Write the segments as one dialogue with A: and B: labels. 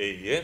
A: eğriye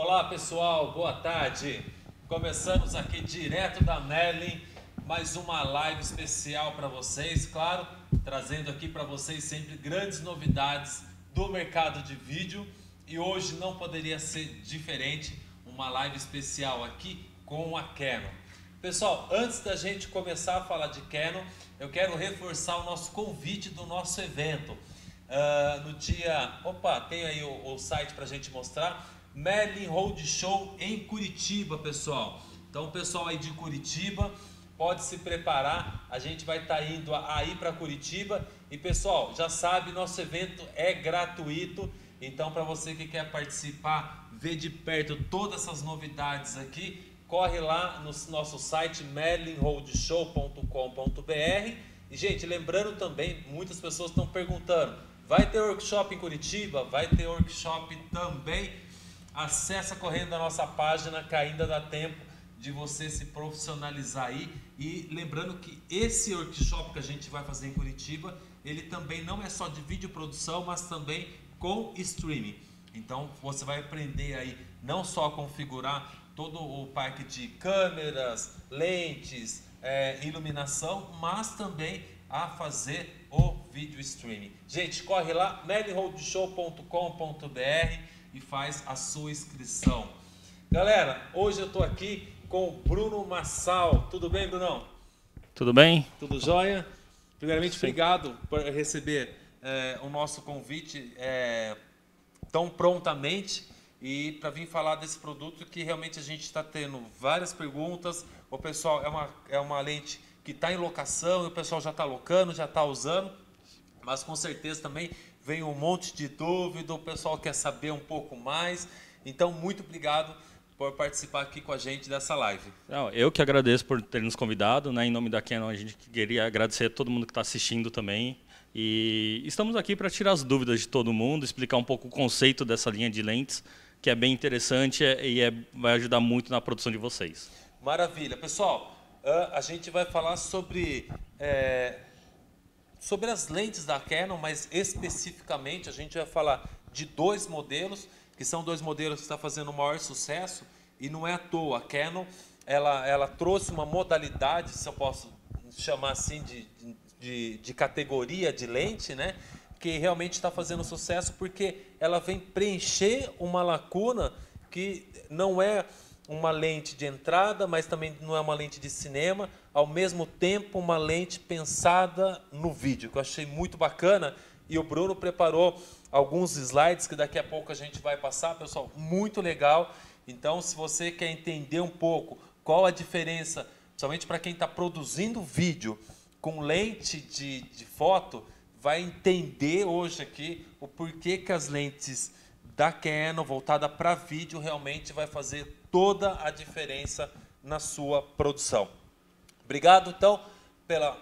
B: Olá pessoal, boa tarde. Começamos aqui direto da Nelly, mais uma live especial para vocês, claro, trazendo aqui para vocês sempre grandes novidades do mercado de vídeo e hoje não poderia ser diferente, uma live especial aqui com a Canon. Pessoal, antes da gente começar a falar de Canon, eu quero reforçar o nosso convite do nosso evento. Uh, no dia. Opa, tem aí o, o site para a gente mostrar Merlin Road Show em Curitiba, pessoal. Então, o pessoal aí de Curitiba pode se preparar. A gente vai estar tá indo aí para Curitiba. E, pessoal, já sabe, nosso evento é gratuito. Então, para você que quer participar, ver de perto todas essas novidades aqui, corre lá no nosso site merlinroadshow.com.br. E, gente, lembrando também, muitas pessoas estão perguntando: vai ter workshop em Curitiba? Vai ter workshop também Acesse correndo a nossa página, que ainda dá tempo de você se profissionalizar aí. E lembrando que esse workshop que a gente vai fazer em Curitiba, ele também não é só de videoprodução, mas também com streaming. Então você vai aprender aí não só a configurar todo o parque de câmeras, lentes, é, iluminação, mas também a fazer o vídeo streaming. Gente, corre lá, nellyholdshow.com.br e faz a sua inscrição. Galera, hoje eu estou aqui com o Bruno Massal. Tudo bem, Brunão?
A: Tudo bem? Tudo jóia?
B: Primeiramente, Sim. obrigado por receber é, o nosso convite é, tão prontamente e para vir falar desse produto que realmente a gente está tendo várias perguntas. O pessoal é uma, é uma lente que está em locação, o pessoal já está locando, já está usando, mas com certeza também vem um monte de dúvida, o pessoal quer saber um pouco mais. Então, muito obrigado por participar aqui com a gente dessa live.
A: eu que agradeço por ter nos convidado, né? Em nome da Canon, a gente queria agradecer a todo mundo que está assistindo também. E estamos aqui para tirar as dúvidas de todo mundo, explicar um pouco o conceito dessa linha de lentes, que é bem interessante é, e é, vai ajudar muito na produção de vocês.
B: Maravilha. Pessoal, a gente vai falar sobre é, sobre as lentes da Canon, mas especificamente a gente vai falar de dois modelos, que são dois modelos que estão fazendo o maior sucesso, e não é à toa. A Canon ela, ela trouxe uma modalidade, se eu posso chamar assim, de, de, de categoria de lente, né? que realmente está fazendo sucesso porque ela vem preencher uma lacuna que não é uma lente de entrada, mas também não é uma lente de cinema, ao mesmo tempo uma lente pensada no vídeo, que eu achei muito bacana. E o Bruno preparou alguns slides que daqui a pouco a gente vai passar, pessoal, muito legal. Então, se você quer entender um pouco qual a diferença, principalmente para quem está produzindo vídeo com lente de, de foto, vai entender hoje aqui o porquê que as lentes da Canon, voltada para vídeo, realmente vai fazer toda a diferença na sua produção. Obrigado, então, pela,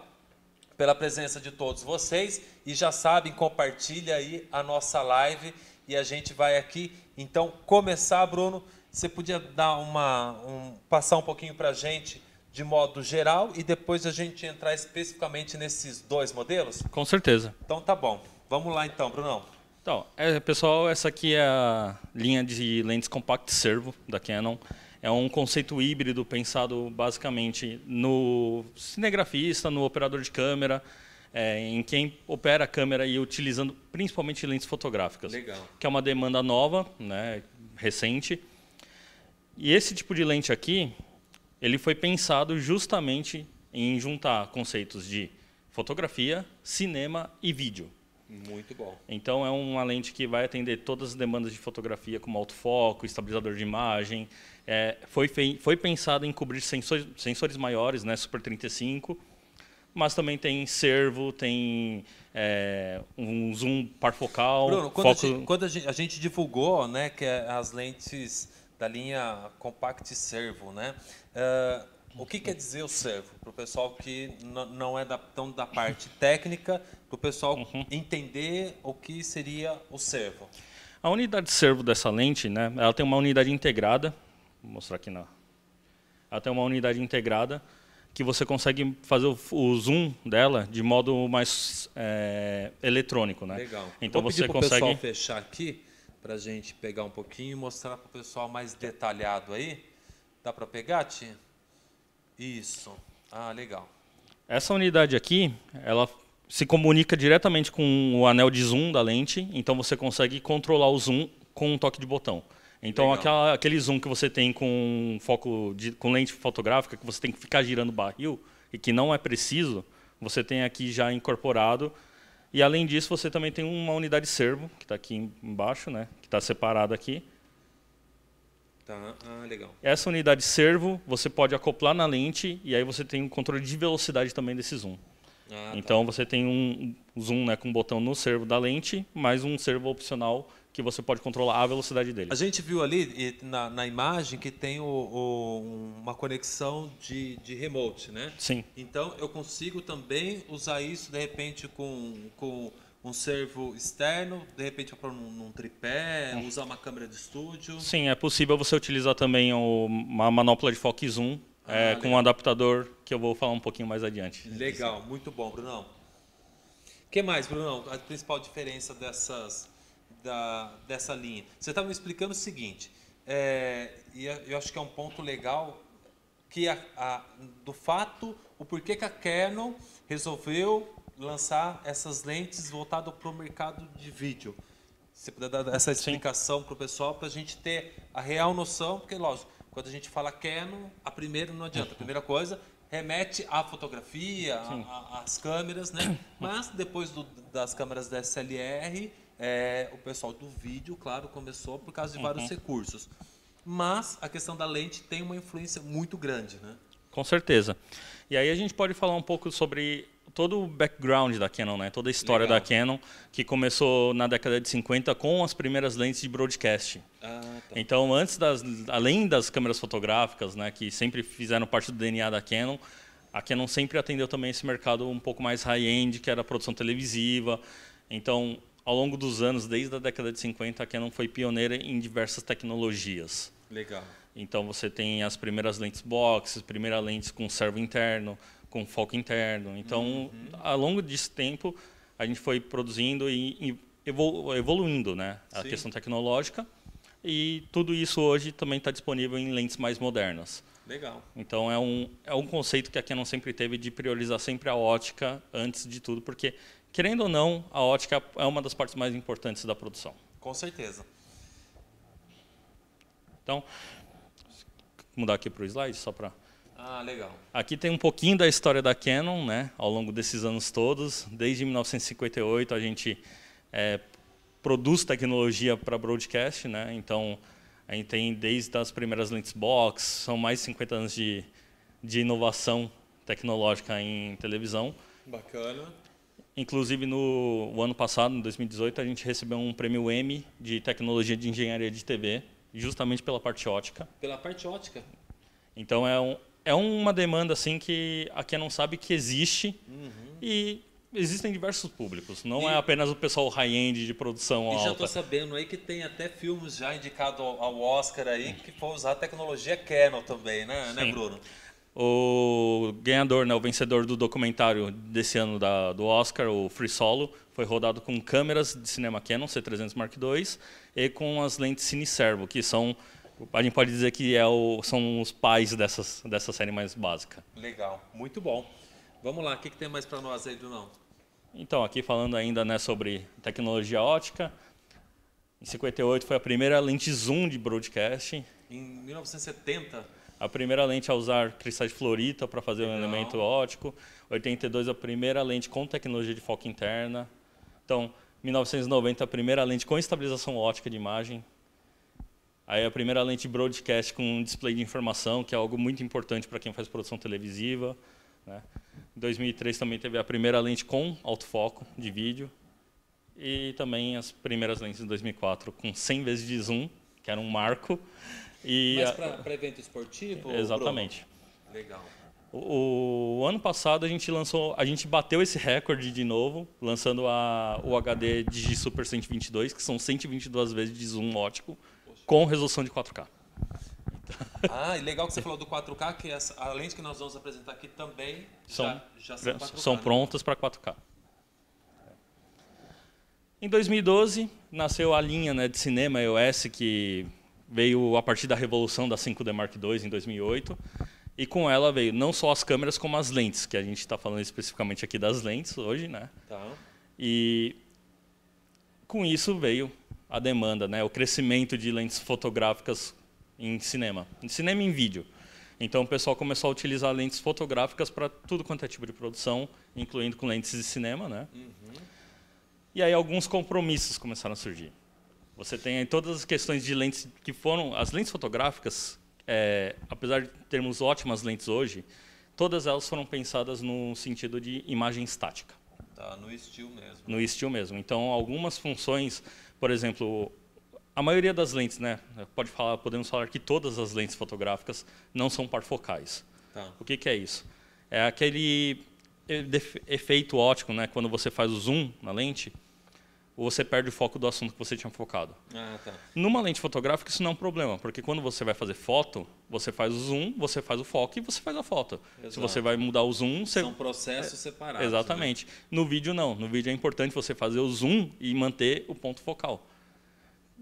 B: pela presença de todos vocês. E já sabem, compartilha aí a nossa live e a gente vai aqui, então, começar, Bruno. Você podia dar uma, um, passar um pouquinho para a gente de modo geral e depois a gente entrar especificamente nesses dois modelos?
A: Com certeza.
B: Então tá bom. Vamos lá então, Brunão.
A: Então, é, pessoal, essa aqui é a linha de lentes compact servo da Canon. É um conceito híbrido pensado basicamente no cinegrafista, no operador de câmera, é, em quem opera a câmera e utilizando principalmente lentes fotográficas. Legal. Que é uma demanda nova, né, recente. E esse tipo de lente aqui, ele foi pensado justamente em juntar conceitos de fotografia, cinema e vídeo.
B: Muito bom.
A: Então é uma lente que vai atender todas as demandas de fotografia, como autofoco, estabilizador de imagem. É, foi, foi pensado em cobrir sensores, sensores maiores, né, Super 35, mas também tem servo, tem é, um zoom parfocal. Bruno, quando, foco... a, gente,
B: quando a, gente, a, gente, divulgou né, que é as lentes da linha Compact Servo, né? Uh, o que quer dizer o servo? Para o pessoal que não é da, tão da parte técnica, para o pessoal uhum. entender o que seria o servo.
A: A unidade servo dessa lente, né, ela tem uma unidade integrada, vou mostrar aqui na. Ela tem uma unidade integrada que você consegue fazer o, zoom dela de modo mais é, eletrônico, né? Legal. Então Vou você consegue. pessoal
B: fechar aqui para gente pegar um pouquinho e mostrar para o pessoal mais detalhado aí. Dá para pegar, Ti? Isso. Ah, legal.
A: Essa unidade aqui, ela se comunica diretamente com o anel de zoom da lente, então você consegue controlar o zoom com um toque de botão. Então aquela, aquele zoom que você tem com foco de, com lente fotográfica que você tem que ficar girando o barril e que não é preciso, você tem aqui já incorporado. E além disso, você também tem uma unidade servo que está aqui embaixo, né? Que está separada aqui.
B: Tá, ah, legal.
A: Essa unidade servo você pode acoplar na lente e aí você tem o um controle de velocidade também desse zoom. Ah, tá. então tá. você tem um zoom né, com um botão no servo da lente, mais um servo opcional que você pode controlar a velocidade dele. A gente viu ali
B: na, na imagem que tem o, o, uma conexão de, de, remote, né? Sim. Então eu consigo também usar isso de repente com, com um servo externo, de repente para num, tripé, hum. usar uma câmera de estúdio.
A: Sim, é possível você utilizar também uma manopla de foco e zoom ah, é, com um adaptador que eu vou falar um pouquinho mais adiante.
B: Legal, muito bom, Brunão. O que mais, Brunão? A principal diferença dessas, da, dessa linha. Você estava tá me explicando o seguinte, é, e é, eu acho que é um ponto legal, que a, a, do fato, o porquê que a Canon resolveu lançar essas lentes voltadas para o mercado de vídeo. Você puder dar essa explicação para o pessoal, para a gente ter a real noção, porque, lógico, quando a gente fala Canon, a primeira não adianta. A primeira coisa remete à fotografia, às câmeras, né? Mas depois do, das câmeras da SLR, é, o pessoal do vídeo, claro, começou por causa de vários uhum. recursos. Mas a questão da lente tem uma influência muito grande, né?
A: Com certeza. E aí a gente pode falar um pouco sobre todo o background da Canon, né? toda a história Legal. da Canon, que começou na década de 50 com as primeiras lentes de broadcast. Ah, tá. Então, antes das, além das câmeras fotográficas, né, que sempre fizeram parte do DNA da Canon, a Canon sempre atendeu também esse mercado um pouco mais high-end, que era a produção televisiva. Então, ao longo dos anos, desde a década de 50, a Canon foi pioneira em diversas tecnologias. Legal. Então, você tem as primeiras lentes box, primeira lentes com servo interno, com foco interno. Então, uhum. ao longo desse tempo, a gente foi produzindo e evoluindo né, a Sim. questão tecnológica. E tudo isso hoje também está disponível em lentes mais modernas. Legal. Então, é um, é um conceito que a Canon sempre teve de priorizar sempre a ótica antes de tudo, porque, querendo ou não, a ótica é uma das partes mais importantes da produção.
B: Com certeza.
A: Então, mudar aqui para o slide, só para... Ah, legal. Aqui tem um pouquinho da história da Canon, né? Ao longo desses anos todos, desde 1958 a gente é, produz tecnologia para broadcast, né? Então a gente tem desde as primeiras lentes box, são mais de 50 anos de, de inovação tecnológica em televisão. Bacana. Inclusive, no ano passado, em 2018, a gente recebeu um prêmio M de tecnologia de engenharia de TV, justamente pela parte ótica.
B: Pela parte ótica.
A: Então, é um, é uma demanda assim que a quem não sabe que existe uhum. e existem diversos públicos, não e, é apenas o pessoal high-end de produção e alta. E já tô
B: sabendo aí que tem até filmes já indicado ao Oscar aí que foram usar a tecnologia Canon também,
A: né, né Bruno? O ganhador, né, o vencedor do documentário desse ano da, do Oscar, o Free Solo, foi rodado com câmeras de cinema Canon C300 Mark II e com as lentes Cine Servo, que são a gente pode dizer que é o, são os pais dessas, dessa série mais básica.
B: Legal, muito bom. Vamos lá, o que, que tem mais para nós aí, Brunão?
A: Então, aqui falando ainda né, sobre tecnologia ótica, em 58 foi a primeira lente zoom de broadcast.
B: Em 1970?
A: A primeira lente a usar cristais florita para fazer o um elemento óptico. 82 a primeira lente com tecnologia de foco interna. Então, 1990 a primeira lente com estabilização ótica de imagem. Aí a primeira lente broadcast com um display de informação, que é algo muito importante para quem faz produção televisiva. Né? Em 2003 também teve a primeira lente com autofoco de vídeo. E também as primeiras lentes em 2004 com 100 vezes de zoom, que era um marco. E Mas para
B: evento esportivo? Exatamente.
A: Bruno? Legal. O, o, ano passado a gente lançou, a gente bateu esse recorde de novo, lançando a, o HD Digi Super 122, que são 122 vezes de zoom ótico com resolução de 4K.
B: Ah, e legal que você falou do 4K, que as, além de que nós vamos apresentar aqui também são, já, já são, 4K, são né?
A: prontas para 4K. Em 2012 nasceu a linha né, de cinema iOS que veio a partir da revolução da 5D Mark II em 2008 e com ela veio não só as câmeras como as lentes que a gente está falando especificamente aqui das lentes hoje, né? Tá. E com isso veio a demanda, né, o crescimento de lentes fotográficas em cinema, em cinema e em vídeo. Então o pessoal começou a utilizar lentes fotográficas para tudo quanto é tipo de produção, incluindo com lentes de cinema, né? Uhum. E aí alguns compromissos começaram a surgir. Você tem aí todas as questões de lentes que foram as lentes fotográficas, é, apesar de termos ótimas lentes hoje, todas elas foram pensadas no sentido de imagem estática. Tá, no estilo mesmo. No estilo mesmo. Então algumas funções por exemplo, a maioria das lentes, né? Pode falar, podemos falar que todas as lentes fotográficas não são parfocais. Tá. O que, que, é isso? É aquele efeito ótico, né? Quando você faz o zoom na lente, ou você perde o foco do assunto que você tinha focado. Ah, tá. Numa lente fotográfica isso não é um problema, porque quando você vai fazer foto, você faz o zoom, você faz o foco e você faz a foto. Exato. Se você vai mudar o zoom, você... são processos
B: separados. Né? Exatamente.
A: Né? No vídeo não. No vídeo é importante você fazer o zoom e manter o ponto focal.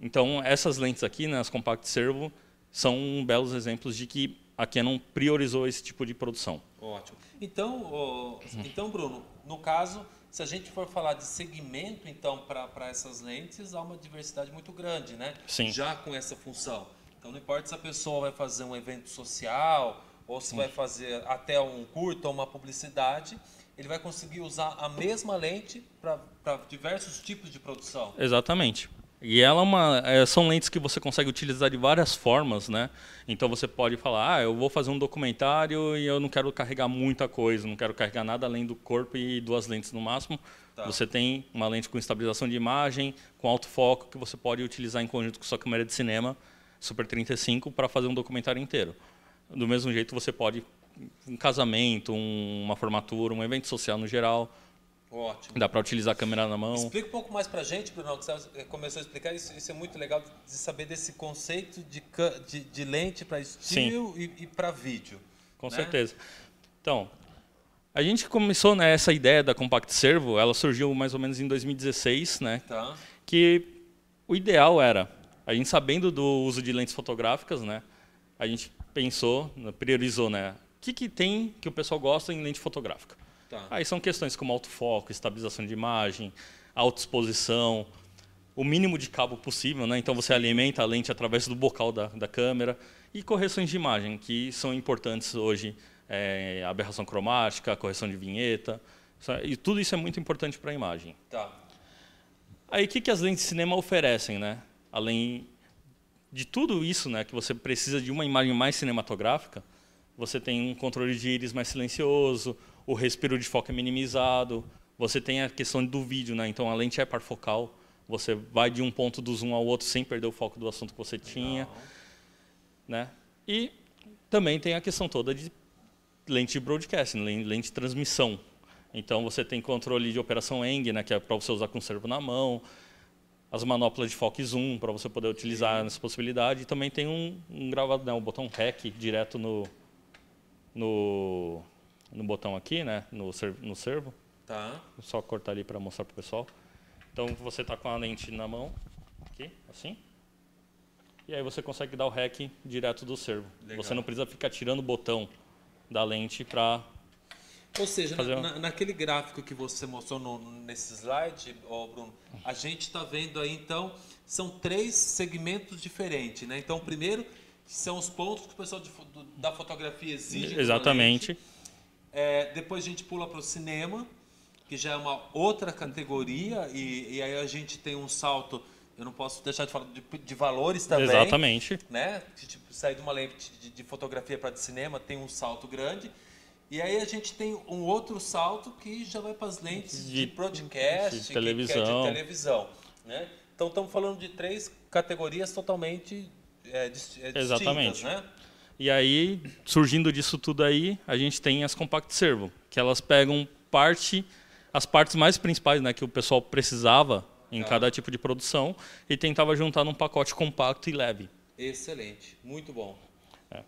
A: Então essas lentes aqui, né, as compact servo, são belos exemplos de que a Canon priorizou esse tipo de produção.
B: Ótimo. Então, oh, então Bruno, no caso se a gente for falar de segmento, então, para essas lentes, há uma diversidade muito grande, né? Sim. Já com essa função. Então, não importa se a pessoa vai fazer um evento social ou se Sim. vai fazer até um curto ou uma publicidade, ele vai conseguir usar a mesma lente para diversos tipos de produção.
A: Exatamente. E ela é uma, é, são lentes que você consegue utilizar de várias formas, né? Então você pode falar, ah, eu vou fazer um documentário e eu não quero carregar muita coisa, não quero carregar nada além do corpo e duas lentes no máximo. Tá. Você tem uma lente com estabilização de imagem, com alto foco, que você pode utilizar em conjunto com sua câmera de cinema, Super 35, para fazer um documentário inteiro. Do mesmo jeito, você pode um casamento, um, uma formatura, um evento social no geral Ótimo. Dá para utilizar a câmera na mão. Explica
B: um pouco mais para a gente, Bruno, que você eh, começou a explicar. Isso, isso, é muito legal de saber desse conceito de, de, de lente para estilo e, e para
A: vídeo. Com né? certeza. Então, a gente começou né, essa ideia da Compact Servo, ela surgiu mais ou menos em 2016, né? Tá. Que o ideal era, a gente sabendo do uso de lentes fotográficas, né? A gente pensou, priorizou, né? O que, que tem que o pessoal gosta em lente fotográfica? Tá. Aí são questões como autofoco, estabilização de imagem, autoexposição, o mínimo de cabo possível, né? então você alimenta a lente através do bocal da, da câmera, e correções de imagem, que são importantes hoje, é, aberração cromática, correção de vinheta, é, e tudo isso é muito importante para a imagem. Tá. Aí o que, que as lentes de cinema oferecem? Né? Além de tudo isso, né, que você precisa de uma imagem mais cinematográfica, você tem um controle de íris mais silencioso, o respiro de foco é minimizado, você tem a questão do vídeo, né? então a lente é parfocal, você vai de um ponto do zoom ao outro sem perder o foco do assunto que você tinha. Né? E também tem a questão toda de lente de broadcast, lente de transmissão. Então você tem controle de operação ENG, né, que é para você usar com o servo na mão, as manoplas de foco e zoom para você poder utilizar nessa possibilidade. E também tem um, um né, um botão REC direto no, no no botão aqui, né? No, servo, no servo. Tá. só cortar ali para mostrar para o pessoal. Então você está com a lente na mão, aqui, assim. E aí você consegue dar o hack direto do servo. Legal. Você não precisa ficar tirando o botão da lente para ou seja, na, uma... naquele
B: gráfico que você mostrou no, nesse slide, oh Bruno, a gente está vendo aí, então, são três segmentos diferentes, né? Então, primeiro são os pontos que o pessoal de, do, da fotografia exige. Exatamente. Exatamente. É, depois a gente pula para o cinema, que já é uma outra categoria, e, e, aí a gente tem um salto. Eu não posso deixar de falar de, de valores também. Exatamente. Né? Tipo, sair de uma lente de, de fotografia para de cinema tem um salto grande. E aí a gente tem um outro salto que já vai para as lentes de, de broadcast, de televisão. Que, é de televisão né? Então estamos falando de três categorias totalmente é, é distintas. Exatamente. Né?
A: E aí, surgindo disso tudo aí, a gente tem as Compact Servo, que elas pegam parte, as partes mais principais né, que o pessoal precisava em ah. cada tipo de produção e tentava juntar num pacote compacto e leve.
B: Excelente, muito bom.
A: É.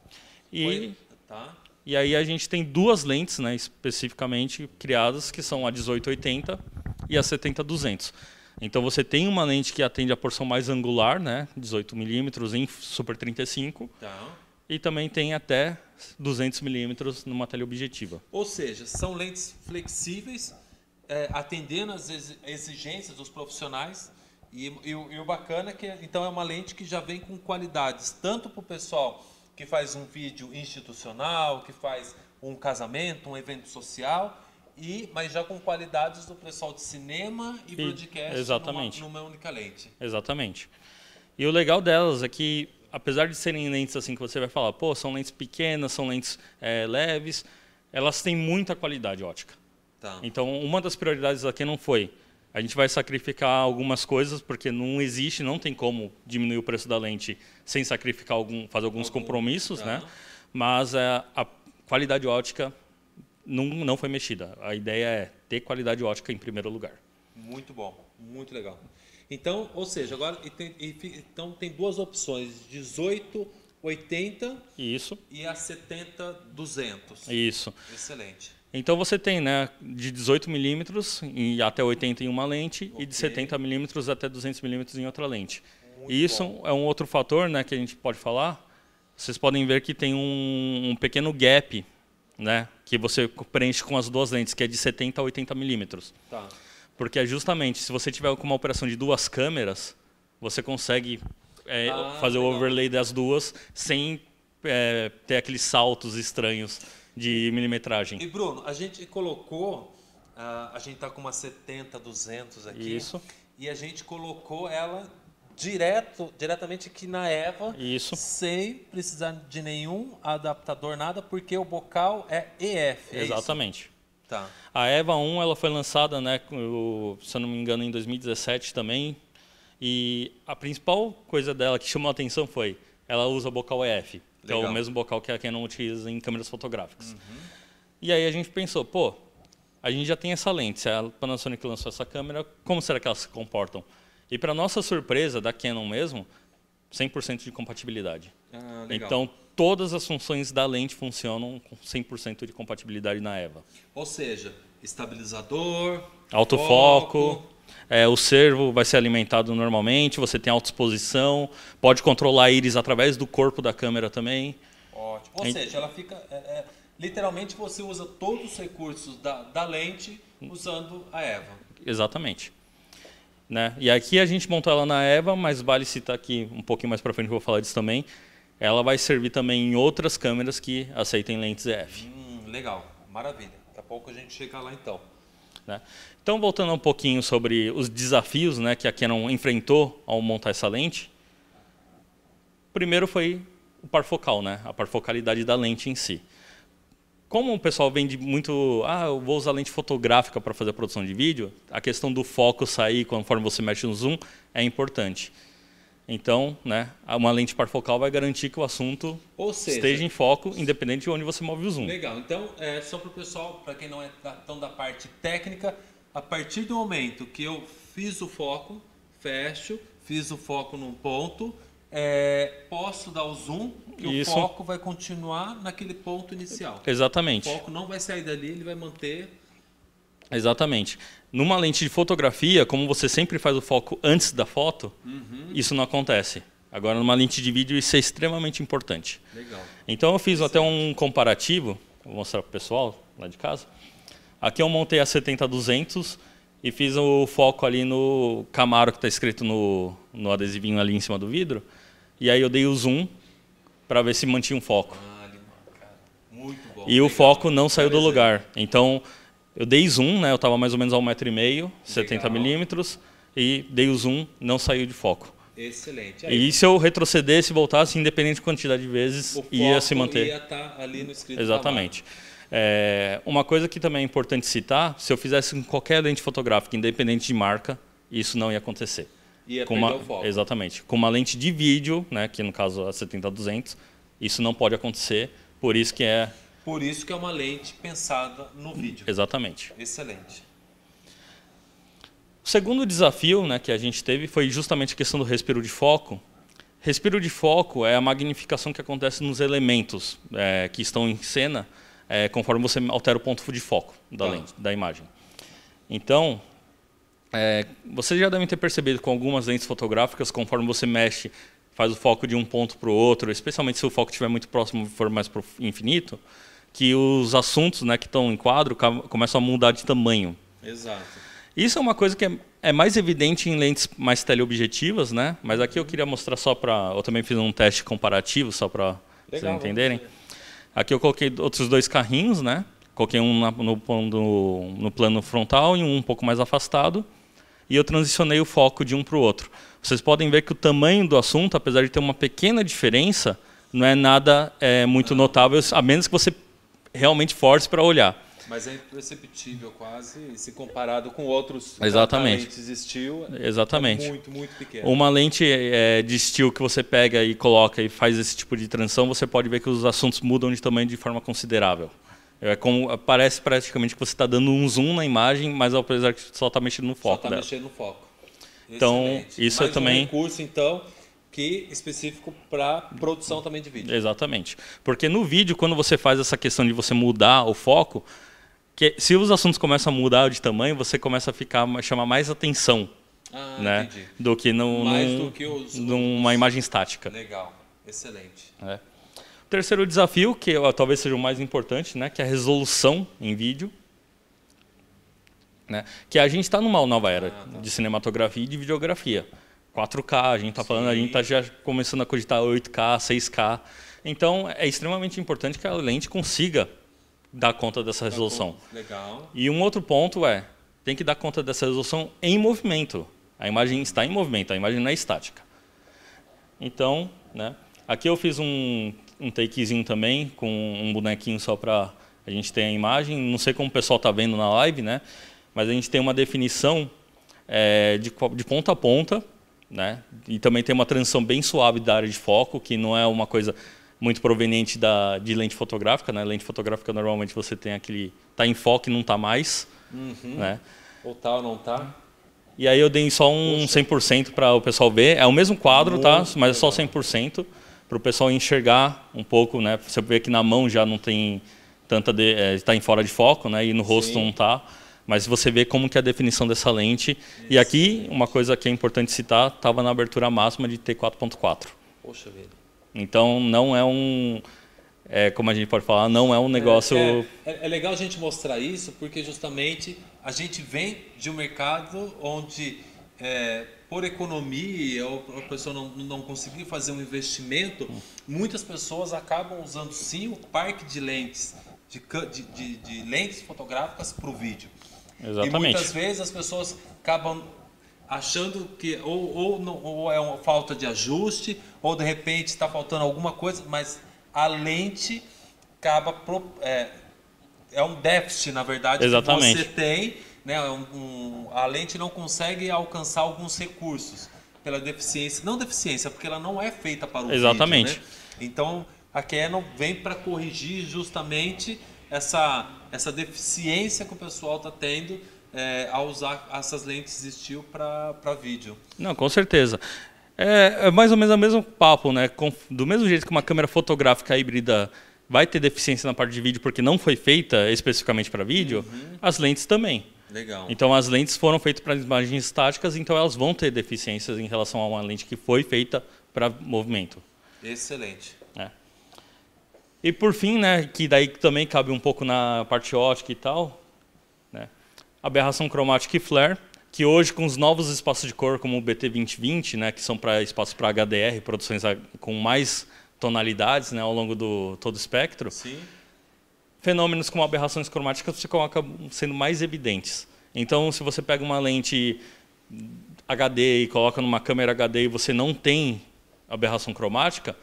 A: E, Foi, tá. e aí a gente tem duas lentes né, especificamente criadas, que são a 1880 e a 70200 Então você tem uma lente que atende a porção mais angular, né, 18 milímetros em super 35. Tá e também tem até 200 milímetros numa teleobjetiva.
B: Ou seja, são lentes flexíveis, é, atendendo às exigências dos profissionais. E, e, e, o bacana é que então é uma lente que já vem com qualidades, tanto para o pessoal que faz um vídeo institucional, que faz um casamento, um evento social, e mas já com qualidades do pessoal de cinema e, e broadcast exatamente. Numa, numa única lente.
A: Exatamente. E o legal delas é que apesar de serem lentes assim que você vai falar, pô, são lentes pequenas, são lentes é, leves, elas têm muita qualidade ótica. Tá. Então, uma das prioridades aqui não foi a gente vai sacrificar algumas coisas porque não existe, não tem como diminuir o preço da lente sem sacrificar algum, fazer alguns compromissos, né? tá. né? Mas a, eh, a qualidade ótica não, não foi mexida. A ideia é ter qualidade ótica em primeiro lugar.
B: Muito bom, muito legal. Então, ou seja, agora e tem, e, então tem duas opções, 18 80 Isso. e a 70 200. Isso. Excelente.
A: Então você tem, né, de 18 milímetros e até 80 em uma lente okay. e de 70 milímetros até 200 milímetros em outra lente. Muito e isso bom. é um outro fator, né, que a gente pode falar. Vocês podem ver que tem um, um pequeno gap, né, que você preenche com as duas lentes, que é de 70 a 80 milímetros. Tá. Porque é justamente, se você tiver com uma operação de duas câmeras, você consegue é, ah, fazer legal. o overlay das duas sem é, ter aqueles saltos estranhos de milimetragem. E
B: Bruno, a gente colocou, uh, a gente está com uma 70 200 aqui. Isso. E a gente colocou ela direto, diretamente aqui na Eva, Isso. sem precisar de nenhum adaptador, nada, porque o bocal é EF. É Exatamente.
A: Isso? Tá. A Eva 1 ela foi lançada, né, se eu não me engano, em 2017 também. E a principal coisa dela que chamou a atenção foi ela usa bocal EF, que é o mesmo bocal que a Canon utiliza em câmeras fotográficas. Uhum. E aí a gente pensou, pô, a gente já tem essa lente, se a Panasonic lançou essa câmera, como será que elas se comportam? E para nossa surpresa da Canon mesmo, 100% de compatibilidade. Ah, então, todas as funções da lente funcionam com 100% de compatibilidade na EVA.
B: Ou seja, estabilizador,
A: autofoco, é, o servo vai ser alimentado normalmente, você tem exposição, pode controlar a íris através do corpo da câmera também. Ótimo. Ou é, seja, ela
B: fica. É, é, literalmente você usa todos os recursos da, da lente usando a EVA.
A: Exatamente. Né? E aqui a gente montou ela na EVA, mas vale citar aqui um pouquinho mais para frente, eu vou falar disso também ela vai servir também em outras câmeras que aceitem lentes EF.
B: Hum, legal, maravilha. Daqui a pouco a gente chega lá então.
A: Né? Então, voltando um pouquinho sobre os desafios né, que a Canon enfrentou ao montar essa lente. Primeiro foi o par focal, né, a parfocalidade da lente em si. Como o pessoal vende muito, ah, eu vou usar lente fotográfica para fazer a produção de vídeo, a questão do foco sair conforme você mexe no zoom é importante. Então, né, uma lente parfocal vai garantir que o assunto seja, esteja em foco, independente de onde você move o zoom. Legal.
B: Então, é, só para o pessoal, para quem não é tão da parte técnica, a partir do momento que eu fiz o foco, fecho, fiz o foco num ponto, é, posso dar o zoom e Isso. o foco vai continuar naquele ponto inicial. Exatamente. O foco não vai sair dali, ele vai manter
A: Exatamente. Numa lente de fotografia, como você sempre faz o foco antes da foto, uhum. isso não acontece. Agora, numa lente de vídeo, isso é extremamente importante. Legal. Então, eu fiz até um comparativo, vou mostrar para o pessoal lá de casa. Aqui eu montei a 70-200 e fiz o foco ali no Camaro que está escrito no, no adesivinho ali em cima do vidro. E aí eu dei o zoom para ver se mantinha um foco. Ah, cara. Muito bom. E Legal. o foco não saiu do lugar. Então, eu dei zoom, né? Eu estava mais ou menos a um metro e meio, Legal. 70 milímetros, e dei o zoom, não saiu de foco. Excelente. Aí, e se eu retrocedesse e voltasse, independente de quantidade de vezes, ia se manter. Ia estar tá ali no escrito. Exatamente. É, uma coisa que também é importante citar, se eu fizesse com qualquer lente fotográfica, independente de marca, isso não ia acontecer. Ia com uma, o foco. Exatamente. Com uma lente de vídeo, né, que no caso é a 70-200, isso não pode acontecer, por isso que é
B: por isso que é uma lente pensada no vídeo. Exatamente. Excelente.
A: O segundo desafio né, que a gente teve foi justamente a questão do respiro de foco. Respiro de foco é a magnificação que acontece nos elementos é, que estão em cena é, conforme você altera o ponto de foco da ah. lente, da imagem. Então, é, vocês já devem ter percebido com algumas lentes fotográficas, conforme você mexe, faz o foco de um ponto para o outro, especialmente se o foco estiver muito próximo for mais para o infinito, que os assuntos né, que estão em quadro começam a mudar de tamanho. Exato. Isso é uma coisa que é, é mais evidente em lentes mais teleobjetivas, né? Mas aqui eu uhum. queria mostrar só para... Eu também fiz um teste comparativo, só para
B: vocês entenderem.
A: Aqui eu coloquei outros dois carrinhos, né? Coloquei um na, no, no, no plano frontal e um um pouco mais afastado. E eu transicionei o foco de um para o outro. Vocês podem ver que o tamanho do assunto, apesar de ter uma pequena diferença, não é nada é, muito notável, a menos que você realmente fortes para olhar.
B: Mas é imperceptível quase, se comparado com outros Exatamente. lentes steel. É Exatamente. É muito, muito pequeno. Uma
A: lente é, de steel que você pega e coloca e faz esse tipo de transição, você pode ver que os assuntos mudam de tamanho de forma considerável. É como parece praticamente que você está dando um zoom na imagem, mas apesar que só está mexendo no foco. Só está mexendo
B: no foco. Então isso é Mais é também. recurso então
A: que específico para produção também de vídeo. Exatamente. Porque no vídeo, quando você faz essa questão de você mudar o foco, que se os assuntos começam a mudar de tamanho, você começa a ficar chamar mais atenção, ah, né? Do que num, mais num, do que os, numa os... imagem estática. Legal,
B: excelente.
A: É. O terceiro desafio, que talvez seja o mais importante, né, que é a resolução em vídeo. Né? Que a gente está numa nova era ah, tá. de cinematografia e de videografia. 4K, a gente está falando, a gente está já começando a cogitar 8K, 6K. Então, é extremamente importante que a lente consiga dar conta dessa resolução. Legal. E um outro ponto é, tem que dar conta dessa resolução em movimento. A imagem está em movimento, a imagem não é estática. Então, né, aqui eu fiz um, um takezinho também, com um bonequinho só para a gente ter a imagem. Não sei como o pessoal está vendo na live, né? mas a gente tem uma definição é, de, de ponta a ponta, né? E também tem uma transição bem suave da área de foco, que não é uma coisa muito proveniente da, de lente fotográfica. Né? Lente fotográfica, normalmente, você tem aquele... Está em foco e não está mais.
B: Uhum. Né? Ou tá ou não tá.
A: E aí eu dei só um Poxa. 100% para o pessoal ver. É o mesmo quadro, tá? muito tá? Mas é só 100% para o pessoal enxergar um pouco, né? Você vê que na mão já não tem tanta de, é, em fora de foco, né? E no rosto Sim. não tá. Mas você vê como que é a definição dessa lente. Isso. E aqui, uma coisa que é importante citar, estava na abertura máxima de T4.4. Poxa vida. Então, não é um... É, como a gente pode falar, não é um negócio... É,
B: é, é legal a gente mostrar isso, porque justamente a gente vem de um mercado onde... É, por economia ou a pessoa não, não conseguir fazer um investimento, hum. muitas pessoas acabam usando sim o parque de lentes, de, de, de, de lentes fotográficas para o vídeo.
A: Exatamente. E muitas
B: vezes as pessoas acabam achando que ou, ou, não, ou é uma falta de ajuste, ou de repente está faltando alguma coisa, mas a lente acaba. Pro, é, é um déficit, na verdade, Exatamente. que você tem. Né, é um, um, a lente não consegue alcançar alguns recursos pela deficiência. Não deficiência, porque ela não é feita para o Exatamente. Vídeo, né? Então, a Canon vem para corrigir justamente essa, essa deficiência que o pessoal está tendo é, a usar essas lentes estilo para vídeo.
A: Não, com certeza. É, é, mais ou menos o mesmo papo, né? Com, do mesmo jeito que uma câmera fotográfica híbrida vai ter deficiência na parte de vídeo porque não foi feita especificamente para vídeo, uhum. as lentes também. Legal. Então as lentes foram feitas para imagens estáticas, então elas vão ter deficiências em relação a uma lente que foi feita para movimento.
B: Excelente.
A: E por fim, né, que daí também cabe um pouco na parte ótica e tal, né, aberração cromática e flare, que hoje com os novos espaços de cor como o BT2020, né, que são para espaços para HDR, produções com mais tonalidades, né, ao longo do todo o espectro. Sim. Fenômenos como aberrações cromáticas se colocam sendo mais evidentes. Então, se você pega uma lente HD e coloca numa câmera HD e você não tem aberração cromática,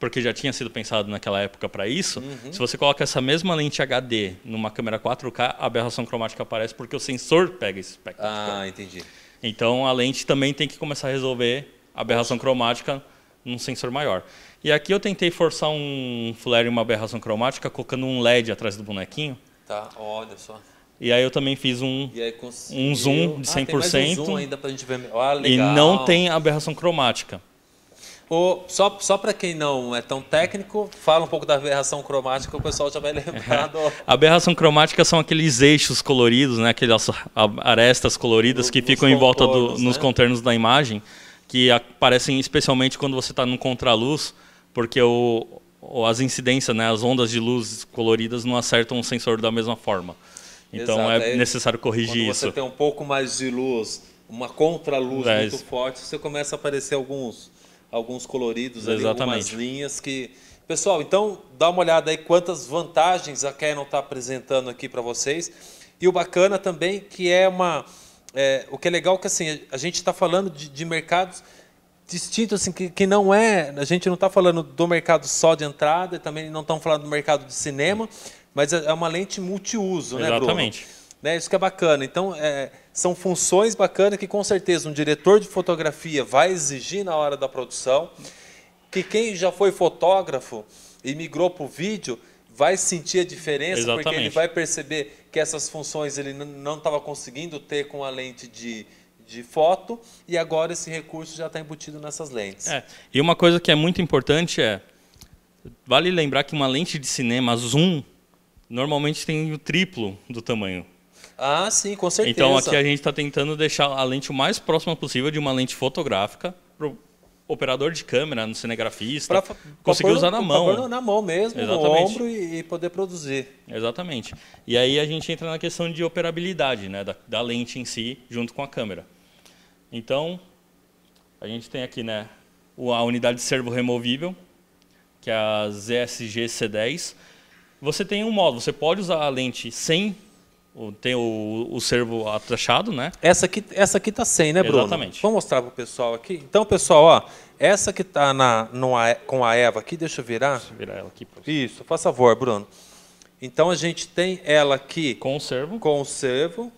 A: porque já tinha sido pensado naquela época para isso, uhum. se você coloca essa mesma lente HD numa câmera 4K, a aberração cromática aparece porque o sensor pega esse espectro. Ah, entendi. Então a lente também tem que começar a resolver a aberração Nossa. cromática num sensor maior. E aqui eu tentei forçar um flare e uma aberração cromática colocando um LED atrás do bonequinho. Tá, olha só. E aí eu também fiz um, um zoom de 100%. Ah, tem mais um zoom ainda pra gente ver. Ah, legal. E não tem aberração cromática.
B: O, só só para quem não é tão técnico, fala um pouco da aberração cromática, o pessoal já vai lembrar. Do...
A: É. Aberração cromática são aqueles eixos coloridos, né? aquelas arestas coloridas no, que ficam em volta do, né? nos contornos da imagem, que aparecem especialmente quando você está no contraluz, porque o, as incidências, né? as ondas de luz coloridas não acertam o sensor da mesma forma. Então Exato. é necessário corrigir quando isso. Quando você tem
B: um pouco mais de luz, uma contraluz é, muito forte, você começa a aparecer alguns alguns coloridos, ali, algumas linhas que. Pessoal, então dá uma olhada aí quantas vantagens a Canon está apresentando aqui para vocês. E o bacana também que é uma. É, o que é legal que assim, a gente está falando de, de, mercados distintos, assim, que, que não é. A gente não está falando do mercado só de entrada, também não estamos falando do mercado de cinema, mas é, é uma lente multiuso, Exatamente. né, Exatamente. Né, isso que é bacana. Então, é, são funções bacanas que, com certeza, um diretor de fotografia vai exigir na hora da produção. Que quem já foi fotógrafo e migrou para o vídeo vai sentir a diferença, Exatamente. porque ele vai perceber que essas funções ele não estava conseguindo ter com a lente de, de foto e agora esse recurso já está embutido nessas lentes. É.
A: E uma coisa que é muito importante é vale lembrar que uma lente de cinema zoom normalmente tem o triplo do tamanho
B: ah, sim, com certeza. Então aqui a gente
A: está tentando deixar a lente o mais próxima possível de uma lente fotográfica para o operador de câmera, no cinegrafista, pra, conseguir pra usar na mão. na mão mesmo, Exatamente. no ombro e, e, poder produzir. Exatamente. E aí a gente entra na questão de operabilidade né, da, da lente em si, junto com a câmera. Então, a gente tem aqui né, a unidade de servo removível, que é a ZSG C10. Você tem um modo, você pode usar a lente sem tem o, o servo atrachado,
B: né? Essa aqui, essa aqui tá sem, né, Bruno? Exatamente. Vamos mostrar pro pessoal aqui. Então, pessoal, ó, essa que tá na, no, com a Eva aqui, deixa eu virar. Deixa eu virar ela aqui. Isso, faz favor, Bruno. Então a gente tem ela aqui com o servo. Com o servo.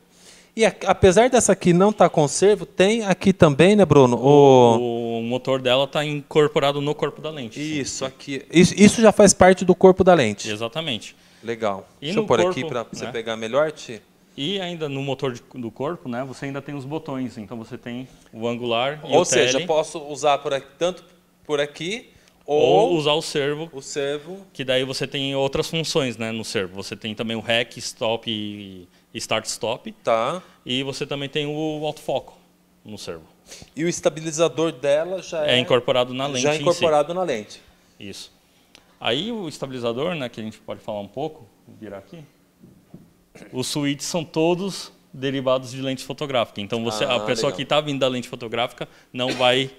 B: E a, apesar dessa aqui não estar tá com servo, tem aqui também, né, Bruno? O,
A: o motor dela está incorporado no corpo da lente. Isso, sim. aqui. Isso,
B: isso já faz parte do corpo da lente.
A: Exatamente. Legal. E Deixa eu pôr corpo, aqui para você né? pegar melhor, Ti. E ainda no motor de, do corpo, né, você ainda tem os botões. Então você tem o angular e Ou o seja, tele.
B: posso usar por aqui, tanto por aqui ou, ou,
A: usar o servo. O servo. Que daí você tem outras funções né, no servo. Você tem também o REC, stop e start stop. Tá. E você também tem o autofoco no servo. E o estabilizador dela já é, é incorporado na lente. Já é incorporado si. na lente. Isso. Aí o estabilizador, né, que a gente pode falar um pouco, vou virar aqui. Os switches são todos derivados de lente fotográfica. Então você, ah, a pessoa legal. que está vindo da lente fotográfica não vai,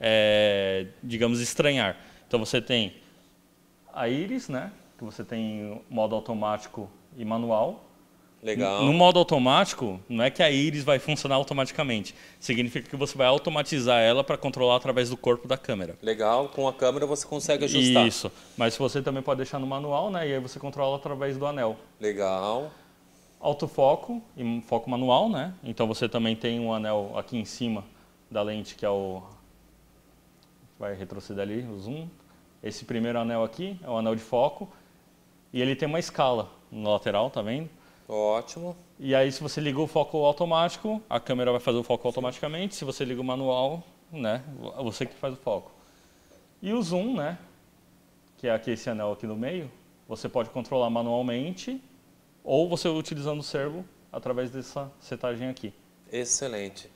A: é, digamos, estranhar. Então você tem a íris, né, que você tem modo automático e manual. Legal. No modo automático, não é que a íris vai funcionar automaticamente. Significa que você vai automatizar ela para controlar através do corpo da câmera. Legal, com a câmera você consegue ajustar. Isso, mas você também pode deixar no manual, né? E aí você controla através do anel. Legal. Autofoco e foco manual, né? Então você também tem um anel aqui em cima da lente, que é o... Vai retroceder ali, o zoom. Esse primeiro anel aqui é o anel de foco. E ele tem uma escala no lateral, tá vendo? Ótimo. E aí, se você liga o foco automático, a câmera vai fazer o foco automaticamente. Se você liga o manual, né, você que faz o foco. E o zoom, né, que é aqui esse anel aqui no meio, você pode controlar manualmente ou você utilizando o servo através dessa setagem aqui.
B: Excelente.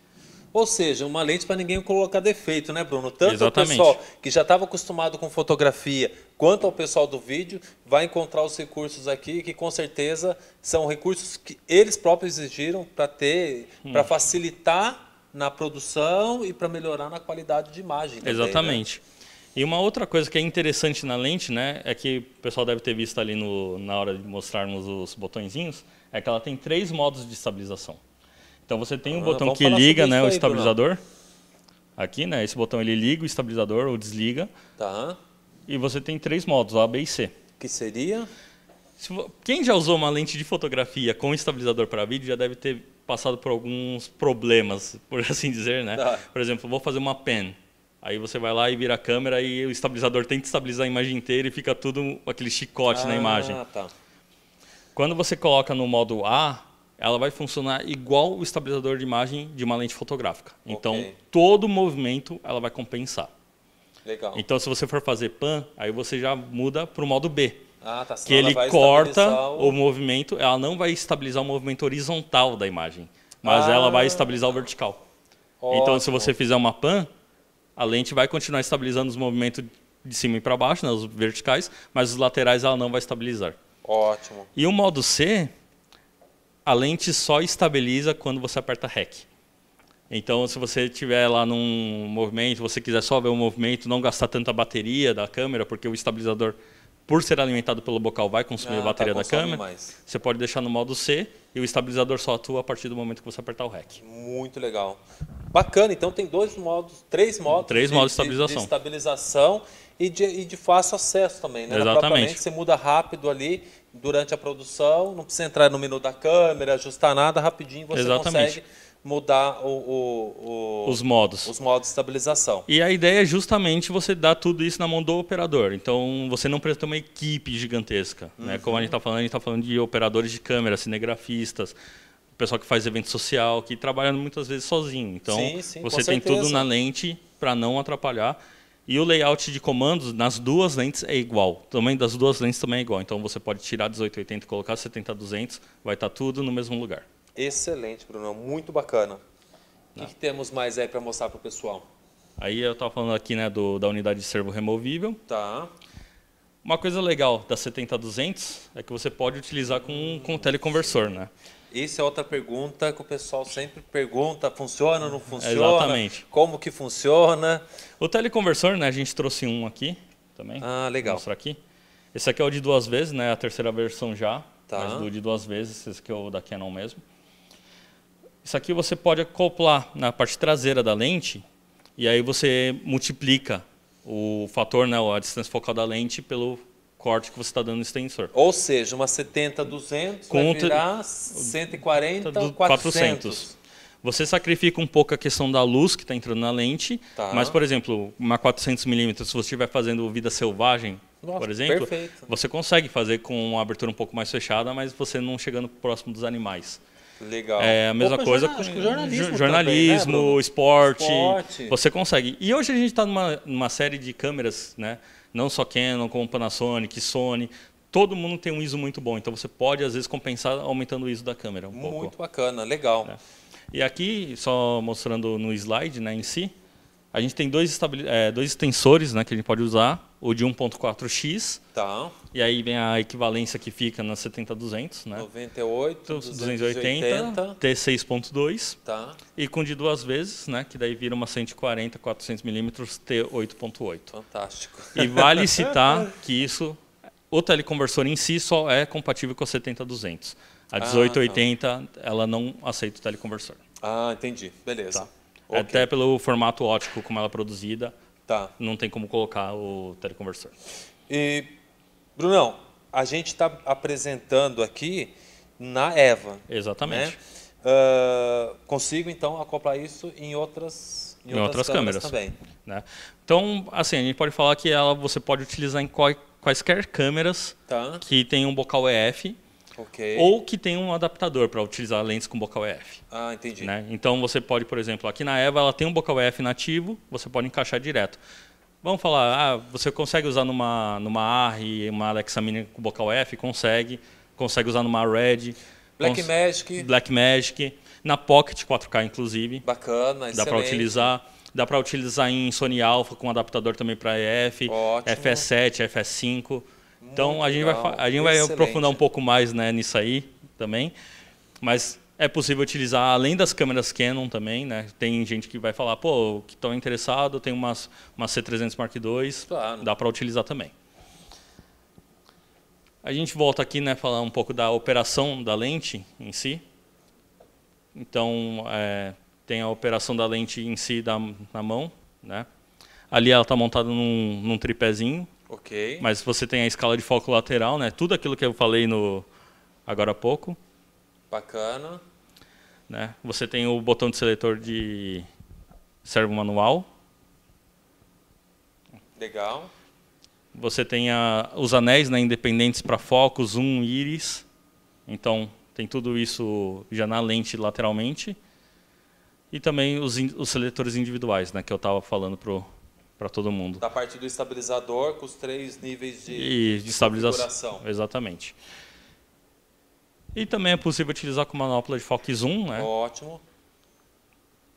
B: Ou seja, uma lente para ninguém colocar defeito, né, Bruno? Tanto Exatamente. o pessoal que já estava acostumado com fotografia, Quanto ao pessoal do vídeo, vai encontrar os recursos aqui, que com certeza são recursos que eles próprios exigiram para ter, hum. para facilitar na produção e para melhorar na qualidade de imagem. Né? Exatamente.
A: Né? E uma outra coisa que é interessante na lente, né, é que o pessoal deve ter visto ali no, na hora de mostrarmos os botõezinhos, é que ela tem três modos de estabilização. Então você tem um ah, botão que liga, né, aí, o estabilizador. Bruno. Aqui, né, esse botão ele liga o estabilizador ou desliga. Tá e você tem três modos, A, B e C. Que seria? Quem já usou uma lente de fotografia com estabilizador para vídeo já deve ter passado por alguns problemas, por assim dizer, né? Tá. Por exemplo, vou fazer uma pen. Aí você vai lá e vira a câmera e o estabilizador tenta estabilizar a imagem inteira e fica tudo aquele chicote ah, na imagem. Tá. Quando você coloca no modo A, ela vai funcionar igual o estabilizador de imagem de uma lente fotográfica. Então, okay. todo o movimento ela vai compensar. Legal. Então, se você for fazer pan, aí você já muda para o modo B. Ah, tá. Que ele corta o... o... movimento, ela não vai estabilizar o movimento horizontal da imagem, mas ah. ela vai estabilizar o vertical. Ótimo. Então, se você fizer uma pan, a lente vai continuar estabilizando os movimentos de cima e para baixo, né, os verticais, mas os laterais ela não vai estabilizar.
B: Ótimo.
A: E o modo C, a lente só estabiliza quando você aperta REC. Então, se você tiver lá num movimento, você quiser só ver o movimento, não gastar tanta bateria da câmera, porque o estabilizador, por ser alimentado pelo bocal, vai consumir ah, a tá, bateria tá da câmera. Mais. Você pode deixar no modo C e o estabilizador só atua a partir do momento que você apertar o REC.
B: Muito legal. Bacana, então tem dois modos, três modos, três de, modos de estabilização. De estabilização e de, e de fácil acesso também, né? Exatamente. Você muda rápido ali durante a produção, não precisa entrar no menu da câmera, ajustar nada, rapidinho você Exatamente. consegue mudar o, o, o, os modos. Os modos de estabilização.
A: E a ideia é justamente você dar tudo isso na mão do operador. Então você não precisa ter uma equipe gigantesca. Né? Uhum. Né? Como a gente está falando, a gente está falando de operadores de câmera, cinegrafistas, pessoal que faz evento social, que trabalha muitas vezes sozinho. Então sim, sim, você tem certeza. tudo na lente para não atrapalhar. E o layout de comandos nas duas lentes é igual. Também das duas lentes também é igual. Então você pode tirar 1880 e colocar 70 200, vai estar tá tudo no mesmo lugar.
B: Excelente, Bruno. Muito bacana. O que, tá. que temos mais aí para mostrar para o pessoal?
A: Aí eu estava falando aqui né, do, da unidade de servo removível. Tá. Uma coisa legal da 70200 é que você pode utilizar com, com teleconversor, né? Isso é outra pergunta que o pessoal sempre
B: pergunta, funciona ou não é, funciona? Exatamente.
A: Como que funciona? O teleconversor, né, a gente trouxe um aqui também. Ah, legal. Vou mostrar aqui. Esse aqui é o de duas vezes, né, a terceira versão já, tá. mas do de duas vezes, esse aqui é o da Canon mesmo. Isso aqui você pode acoplar na parte traseira da lente e aí você multiplica o fator, né, a distância focal da lente pelo corte que você está dando no extensor. Ou seja, uma 70-200 virá virar
B: 140-400.
A: Você sacrifica um pouco a questão da luz que está entrando na lente, tá. mas, por exemplo, uma 400mm, se você estiver fazendo vida selvagem, Nossa, por exemplo, perfeito. você consegue fazer com uma abertura um pouco mais fechada, mas você não chegando próximo dos animais. Legal. É a mesma Opa, coisa jornal, com jornalismo, jornalismo também, né, esporte, esporte, Você consegue. E hoje a gente está numa, numa série de câmeras, né? Não só Canon, como Panasonic, Sony. Todo mundo tem um ISO muito bom, então você pode às vezes compensar aumentando o ISO da câmera um muito pouco. bacana, legal. É. E aqui, só mostrando no slide, né, em si, a gente tem dois, é, dois extensores né, que a gente pode usar, o de 1.4x, tá. e aí vem a equivalência que fica na 70200, né?
B: 98, 280,
A: 280 T6.2, tá. e com de duas vezes, né, que daí vira uma 140, 400 milímetros T8.8. Fantástico. E vale citar que isso, o teleconversor em si só é compatível com a 70200. A 1880, ah, tá. ela não aceita o teleconversor. Ah, entendi. Beleza. Tá. Okay. Até pelo formato ótico como ela é produzida, tá. não tem como colocar o teleconversor. E, Brunão, a gente está
B: apresentando aqui na EVA. Né? Exatamente. Né? Uh, consigo, então, acoplar isso em outras em, em outras, outras câmeras, câmeras,
A: também. Né? Então, assim, a gente pode falar que ela você pode utilizar em quaisquer câmeras tá. que tem um bocal EF Okay. Ou que tem um adaptador para utilizar lentes com bocal EF. Ah, entendi. Né? Então você pode, por exemplo, aqui na Eva ela tem um bocal EF nativo, você pode encaixar direto. Vamos falar, ah, você consegue usar numa, numa ARRI, uma Alexa Mini com bocal F? Consegue. Consegue usar numa Red. Black Magic. Black Magic. Na Pocket 4K, inclusive. Bacana, Dá para utilizar. Dá para utilizar em Sony Alpha com adaptador também para EF. Ótimo. FS7, FS5. Então a gente, vai, a gente vai aprofundar um pouco mais né, nisso aí também. Mas é possível utilizar além das câmeras Canon também, né? Tem gente que vai falar, pô, que estão interessado, tem umas, umas C300 Mark II, claro. dá para utilizar também. A gente volta aqui, né, falar um pouco da operação da lente em si. Então, é, tem a operação da lente em si da, na mão, né? Ali ela está montada num, num tripézinho, Ok. Mas você tem a escala de foco lateral, né? Tudo aquilo que eu falei no agora há pouco.
B: Bacana.
A: Né? Você tem o botão de seletor de servo manual. Legal. Você tem a, os anéis né, independentes para foco, zoom, íris. Então, tem tudo isso já na lente lateralmente. E também os, os seletores individuais, né, que eu estava falando para o para todo mundo.
B: Da parte do estabilizador, com os três níveis de, e, de estabilização.
A: Exatamente. E também é possível utilizar com manopla de foco zoom, né?
B: Ótimo.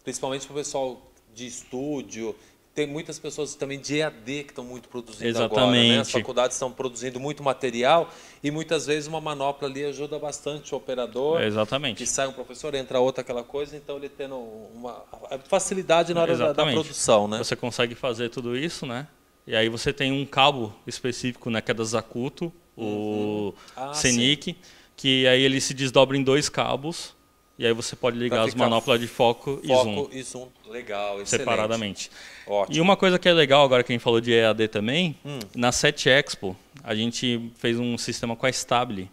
B: Principalmente para o pessoal de estúdio, tem muitas pessoas também de EAD que estão muito produzindo Exatamente. agora. Né? As faculdades estão produzindo muito material e muitas vezes uma manopla ali ajuda bastante o operador. Exatamente. Que sai um professor, entra outra aquela coisa, então ele tendo uma
A: facilidade na hora da, da, produção. Né? Você consegue fazer tudo isso, né? E aí você tem um cabo específico, né, que é da Zacuto, o uhum. Ah, CENIC, sim. que aí ele se desdobra em dois cabos e aí você pode ligar as manoplas de foco, foco e zoom. Foco
B: e zoom, legal, Separadamente.
A: Ótimo. E uma coisa que é legal, agora que a gente falou de EAD também, hum. na 7 Expo, a gente fez um sistema com a Stable.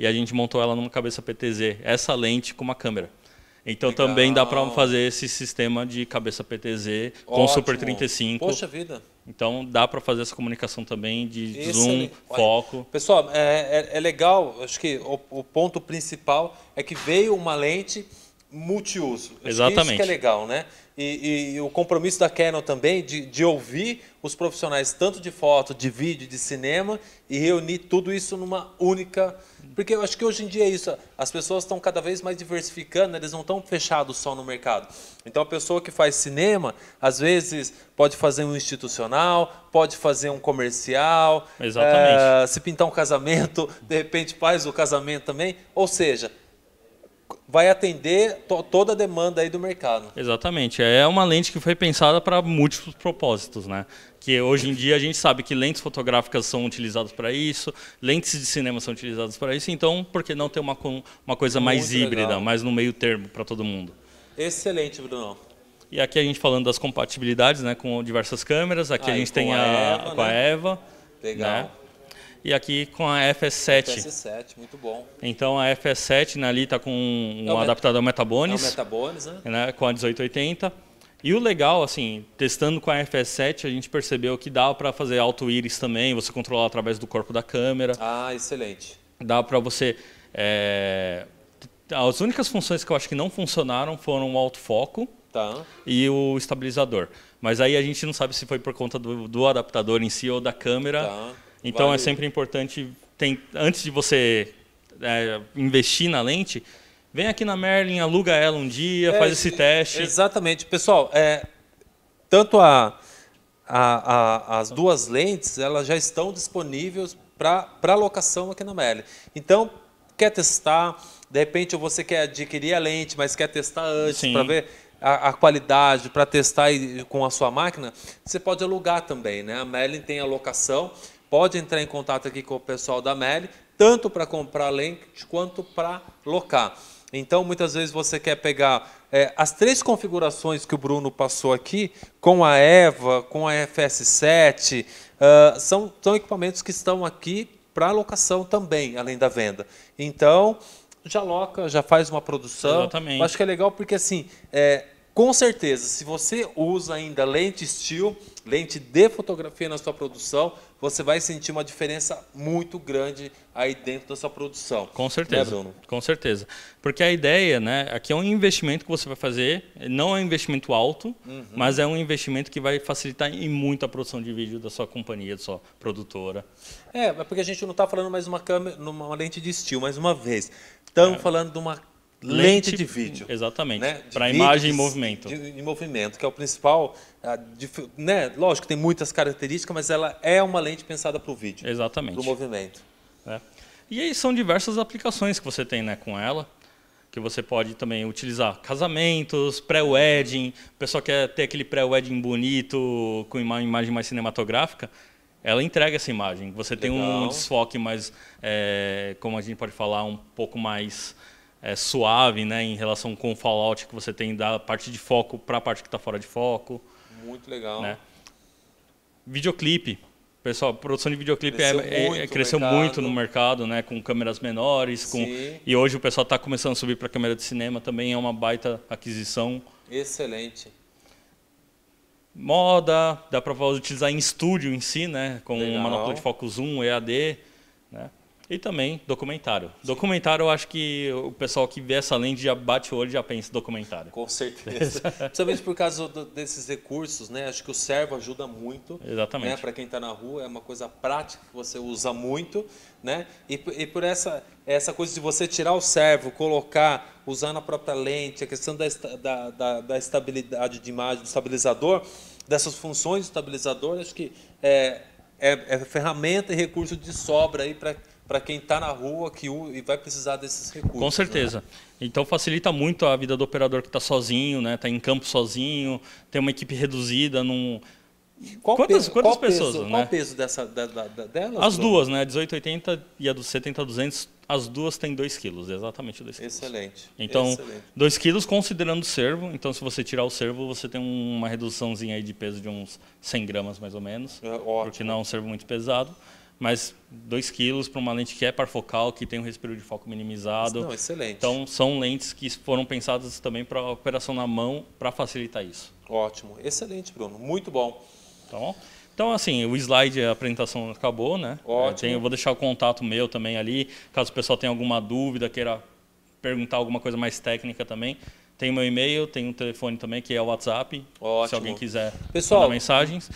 A: E a gente montou ela numa cabeça PTZ, essa lente com uma câmera. Então Legal. também dá para fazer esse sistema de cabeça PTZ Ótimo. com Super 35. Poxa vida. Então dá para fazer essa comunicação também de Excelente. zoom, Olha, foco. Pessoal, é, é, é, legal,
B: acho que o, o ponto principal é que veio uma lente multiuso. Exatamente. Isso que é legal, né? E, e, e o compromisso da Canon também de, de, ouvir os profissionais tanto de foto, de vídeo, de cinema e reunir tudo isso numa única. Porque eu acho que hoje em dia é isso. As pessoas estão cada vez mais diversificando, né? eles não estão fechados só no mercado. Então a pessoa que faz cinema, às vezes pode fazer um institucional, pode fazer um comercial.
A: Exatamente.
B: É, se pintar um casamento, de repente faz o casamento também. Ou seja, vai atender to toda a demanda aí do mercado.
A: Exatamente. É uma lente que foi pensada para múltiplos propósitos, né? Que hoje em dia a gente sabe que lentes fotográficas são utilizadas para isso, lentes de cinema são utilizadas para isso, então por que não ter uma, uma coisa Muito mais híbrida, legal. mais no meio termo para todo mundo? Excelente, Bruno. E aqui a gente falando das compatibilidades né, com diversas câmeras, aqui ah, a gente tem a, Eva, a, com a né? Eva. Legal. Né? e aqui com a FS7. FS7, muito bom. Então a FS7 né, ali está com um é adaptador met é Metabones. É
B: Metabones, né?
A: né? Com a 1880. E o legal, assim, testando com a FS7, a gente percebeu que dá para fazer auto-íris também, você controlar através do corpo da câmera. Ah, excelente. Dá para você... É... As únicas funções que eu acho que não funcionaram foram o autofoco tá. e o estabilizador. Mas aí a gente não sabe se foi por conta do, do adaptador em si ou da câmera. Tá então é vale. é sempre importante, tem, antes de você é, investir na lente, vem aqui na Merlin, aluga ela um dia, é, faz esse teste. Exatamente. Pessoal, é, tanto a, a,
B: a, as duas lentes, elas já estão disponíveis para locação aqui na Merlin. Então, quer testar, de repente você quer adquirir a lente, mas quer testar antes para ver a, a qualidade, para testar com a sua máquina, você pode alugar também. Né? A Merlin tem a locação pode entrar em contato aqui com o pessoal da Meli, tanto para comprar lente quanto para locar. Então, muitas vezes você quer pegar é, as três configurações que o Bruno passou aqui, com a EVA, com a FS7, uh, ah, são, são equipamentos que estão aqui para locação também, além da venda. Então, já loca, já faz uma produção. Exatamente. Acho que é legal porque, assim, é, com certeza, se você usa ainda lente steel, lente de fotografia na sua produção, você vai sentir uma diferença muito grande aí dentro da sua
A: produção. Com né, certeza. Né, Bruno? Com certeza. Porque a ideia, né, aqui é um investimento que você vai fazer, não é um investimento alto, uhum. mas é um investimento que vai facilitar em muito a produção de vídeo da sua companhia, da sua produtora.
B: É, é porque a gente não está falando mais uma câmera, numa lente de estilo, mais uma vez. Estamos é. falando de uma lente, de vídeo. Exatamente. Né? Para imagem em movimento. em movimento, que é o principal. né? Lógico, tem muitas
A: características, mas ela é uma lente pensada para o vídeo. Exatamente. Para o movimento. É. E aí são diversas aplicações que você tem né, com ela, que você pode também utilizar casamentos, pré-wedding, o pessoal quer ter aquele pré-wedding bonito, com uma imagem mais cinematográfica, ela entrega essa imagem. Você Legal. tem um desfoque mais, é, como a gente pode falar, um pouco mais é, suave né, em relação com o Fallout que você tem da parte de foco para a parte que está fora de foco. Muito legal. Né? Videoclipe. Pessoal, produção de videoclipe é, cresceu, é, muito, é, cresceu muito no mercado, né? Com câmeras menores. Sim. Com... E hoje o pessoal está começando a subir para câmera de cinema também, é uma baita aquisição.
B: Excelente.
A: Moda, dá para utilizar em estúdio em si, né? Com Legal. Um de foco zoom, EAD. Né? E também documentário. Documentário, eu acho que o pessoal que vê essa lente já bate o olho e já pensa documentário. Com
B: certeza. Principalmente por causa do, desses recursos, né? Acho que o servo ajuda muito. Né? Exatamente. Né? Para quem está na rua, é uma coisa prática que você usa muito, né? E, e por essa, essa coisa de você tirar o servo, colocar, usar na própria lente, a questão da, da, da, da estabilidade de imagem, do estabilizador, dessas funções do estabilizador, acho que é, é, é ferramenta e recurso de sobra aí para para quem está na rua que e vai precisar desses recursos.
A: Com né? certeza. Né? Então facilita muito a vida do operador que está sozinho, né? Está em campo sozinho, tem uma equipe reduzida, num qual quantas, peso, quantas qual pessoas? Peso, né? Qual o
B: peso dessa, da, da, delas? As duas,
A: né? A 1880 e a do 70-200, as duas têm 2 quilos, exatamente 2 quilos. Excelente. Então, 2 quilos considerando o servo. Então, se você tirar o servo, você tem uma reduçãozinha aí de peso de uns 100 gramas, mais ou menos. É, ótimo. Porque não é um servo muito pesado mas 2 quilos para uma lente que é parfocal, que tem um respiro de foco minimizado. Não, excelente. Então, são lentes que foram pensadas também para operação na mão, para facilitar isso. Ótimo,
B: excelente, Bruno, muito bom.
A: Então, então assim, o slide, a apresentação acabou, né? É, Ótimo. Tenho, vou deixar o contato meu também ali, caso o pessoal tenha alguma dúvida, queira perguntar alguma coisa mais técnica também. Tem meu e-mail, tem um telefone também, que é o WhatsApp, Ótimo. se alguém quiser Pessoal, mensagens.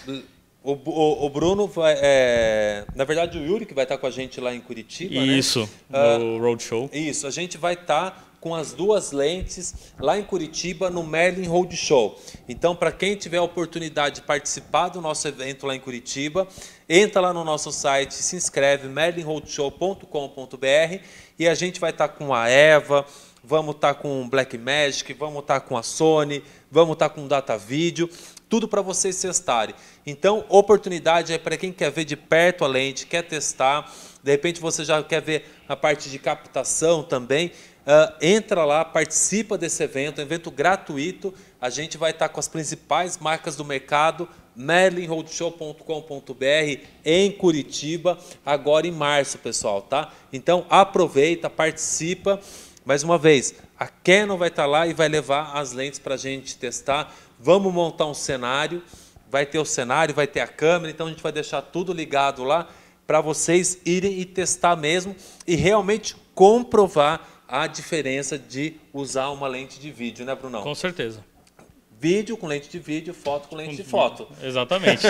B: O, o, o, Bruno vai. É, na verdade, o Yuri, que vai estar com a gente lá em Curitiba. Né? Isso, né? no uh, Roadshow. Isso, a gente vai estar com as duas lentes lá em Curitiba, no Merlin Roadshow. Então, para quem tiver a oportunidade de participar do nosso evento lá em Curitiba, entra lá no nosso site, se inscreve, merlinroadshow.com.br e a gente vai estar com a Eva, vamos estar com o Blackmagic, vamos estar com a Sony, vamos estar com o Data Video tudo para vocês testarem. Então, oportunidade é para quem quer ver de perto a lente, quer testar, de repente você já quer ver a parte de captação também. Uh, entra lá, participa desse evento, é um evento gratuito. A gente vai estar tá com as principais marcas do mercado, merlinroadshow.com.br em Curitiba, agora em março, pessoal, tá? Então aproveita, participa. Mais uma vez, a Canon vai estar tá lá e vai levar as lentes para a gente testar vamos montar um cenário, vai ter o cenário, vai ter a câmera, então a gente vai deixar tudo ligado lá para vocês irem e testar mesmo e realmente comprovar a diferença de usar uma lente de vídeo, né, Brunão? Com certeza. Vídeo com lente de vídeo, foto com lente de foto. Exatamente.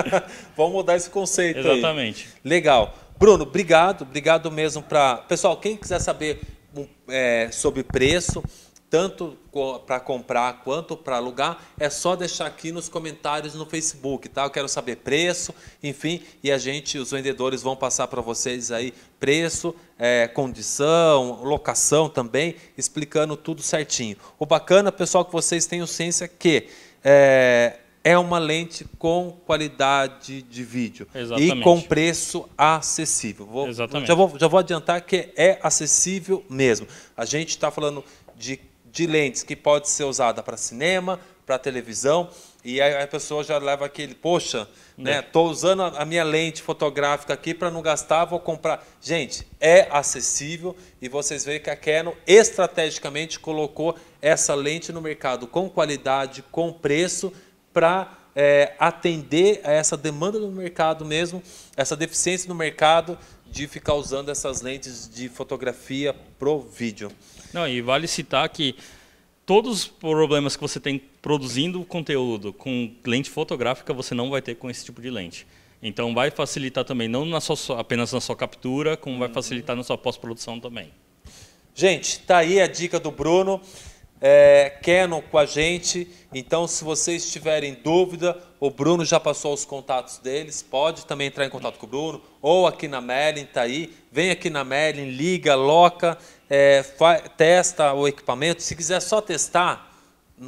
B: vamos mudar esse conceito Exatamente. Aí. Legal. Bruno, obrigado, obrigado mesmo para... Pessoal, quem quiser saber é, sobre preço, tanto para comprar quanto para alugar, é só deixar aqui nos comentários no Facebook, tá? Eu quero saber preço, enfim, e a gente, os vendedores vão passar para vocês aí preço, é, condição, locação também, explicando tudo certinho. O bacana, pessoal, que vocês tenham ciência que é, é uma lente com qualidade de vídeo Exatamente. e com preço acessível. Vou, já, vou, já vou adiantar que é acessível mesmo. A gente está falando de de lentes que pode ser usada para cinema, para televisão, e aí a pessoa já leva aquele, poxa, é. né, tô usando a minha lente fotográfica aqui para não gastar, vou comprar. Gente, é acessível e vocês veem que a Canon estrategicamente colocou essa lente no mercado com qualidade, com preço, para é, atender a essa demanda do mercado mesmo, essa deficiência no mercado de ficar usando essas lentes de
A: fotografia pro vídeo. Não, e vale citar que todos os problemas que você tem produzindo conteúdo com lente fotográfica, você não vai ter com esse tipo de lente. Então vai facilitar também, não na sua, apenas na sua captura, como vai facilitar na sua pós-produção também.
B: Gente, tá aí a dica do Bruno. É, Canon com a gente. Então, se vocês tiverem dúvida, o Bruno já passou os contatos deles. Pode também entrar em contato com o Bruno ou aqui na Merlin, tá aí. Vem aqui na Merlin, liga, loca é, testa o equipamento. Se quiser só testar,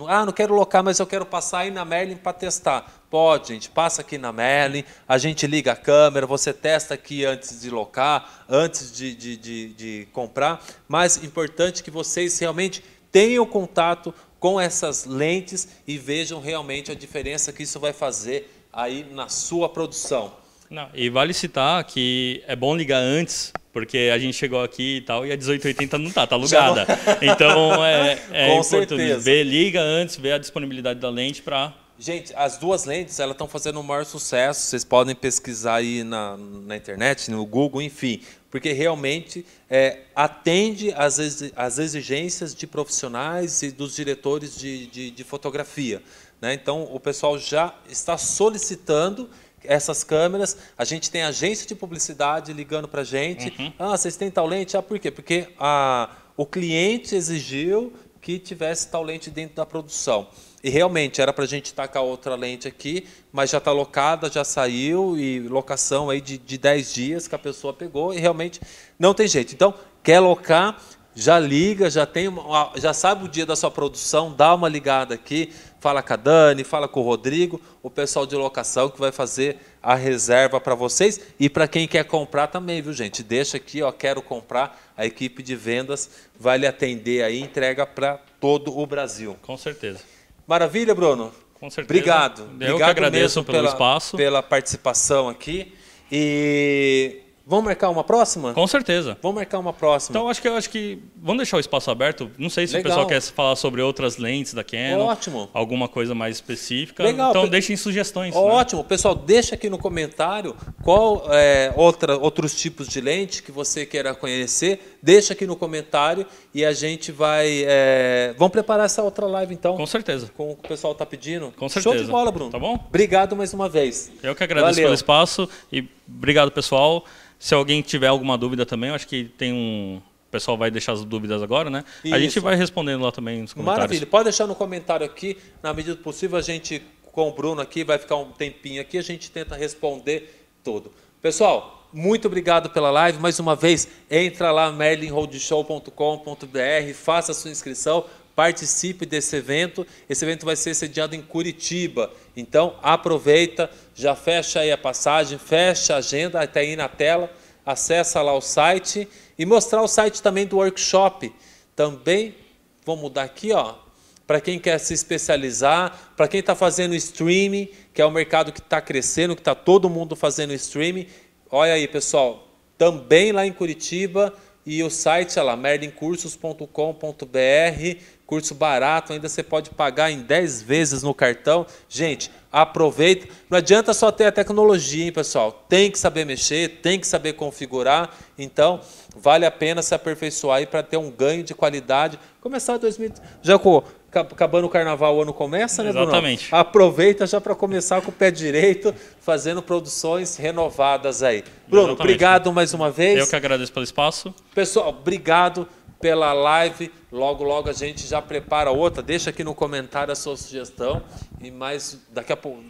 B: ah, não quero locar, mas eu quero passar aí na Merlin para testar. Pode, gente, passa aqui na Merlin, a gente liga a câmera, você testa aqui antes de locar, antes de, de, de, de comprar. Mas importante que vocês realmente tenham contato com essas lentes e vejam realmente a diferença que isso vai fazer aí na sua
A: produção. Não, e vale citar que é bom ligar antes porque a gente chegou aqui e tal, e a 1880 não tá, tá alugada. Então é, é importante. Vê, liga antes, vê a disponibilidade da lente para. Gente, as duas lentes elas estão fazendo o maior sucesso. Vocês
B: podem pesquisar aí na, na internet, no Google, enfim. Porque realmente é, atende às, as exigências de profissionais e dos diretores de, de, de fotografia. Né? Então, o pessoal já está solicitando essas câmeras, a gente tem agência de publicidade ligando para a gente. Uhum. Ah, vocês têm tal lente? Ah, por quê? Porque a, ah, o cliente exigiu que tivesse tal lente dentro da produção. E realmente era para a gente estar com a outra lente aqui, mas já está locada, já saiu, e locação aí de, de 10 dias que a pessoa pegou, e realmente não tem jeito. Então, quer locar, já liga, já tem, já sabe o dia da sua produção, dá uma ligada aqui, fala com a Dani, fala com o Rodrigo, o pessoal de locação que vai fazer a reserva para vocês e para quem quer comprar também, viu, gente? Deixa aqui, ó, quero comprar, a equipe de vendas vai lhe atender aí, entrega para todo o Brasil. Com certeza. Maravilha, Bruno?
A: Com certeza. Obrigado. Eu Obrigado que agradeço pelo pela,
B: espaço. Pela participação aqui. E Vamos marcar uma próxima? Com
A: certeza. Vamos marcar uma próxima. Então acho que acho que vamos deixar o espaço aberto. Não sei se Legal. o pessoal quer falar sobre outras lentes da Canon. Ótimo. Alguma coisa mais específica. Legal. Então deixem
B: sugestões. Né? Ótimo, né? pessoal, deixa aqui no comentário qual é, outra, outros tipos de lente que você queira conhecer. Deixa aqui no comentário e a gente vai é... vamos preparar essa outra live então. Com certeza. Com o que o pessoal está pedindo. Com certeza. Show de bola, Bruno. Tá bom?
A: Obrigado mais uma vez. Eu que agradeço Valeu. pelo espaço e obrigado pessoal. Se alguém tiver alguma dúvida também, eu acho que tem um. O pessoal vai deixar as dúvidas agora, né? Isso. A gente vai respondendo lá também nos comentários. Maravilha.
B: Pode deixar no comentário aqui, na medida do possível, a gente, com o Bruno aqui, vai ficar um tempinho aqui, a gente tenta responder tudo. Pessoal, muito obrigado pela live. Mais uma vez, entra lá merlinholdshow.com.br, faça a sua inscrição, participe desse evento. Esse evento vai ser sediado em Curitiba. Então, aproveita já fecha aí a passagem, fecha a agenda, até tá aí na tela, acessa lá o site e mostrar o site também do workshop. Também, vou mudar aqui, ó, para quem quer se especializar, para quem está fazendo streaming, que é o um mercado que está crescendo, que está todo mundo fazendo streaming. Olha aí, pessoal, também lá em Curitiba, e o site é lá, merlincursos.com.br curso barato, ainda você pode pagar em 10 vezes no cartão. Gente, aproveita. Não adianta só ter a tecnologia, hein, pessoal? Tem que saber mexer, tem que saber configurar. Então, vale a pena se aperfeiçoar aí para ter um ganho de qualidade. Começar 2000, já com acabando o carnaval, o ano começa, né, Bruno? Exatamente. Aproveita já para começar com o pé direito, fazendo produções renovadas aí. Bruno, Exatamente. obrigado mais uma vez. Eu que agradeço pelo espaço. Pessoal, obrigado pela live. Logo, logo a gente já prepara outra. Deixa aqui no comentário a sua sugestão. E mais daqui a pouco,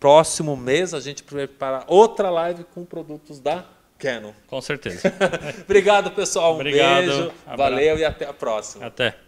B: próximo mês, a gente prepara outra live com produtos da Canon. Com certeza. Obrigado, pessoal. Um Obrigado, beijo. Abraço. Valeu e até a
A: próxima. Até.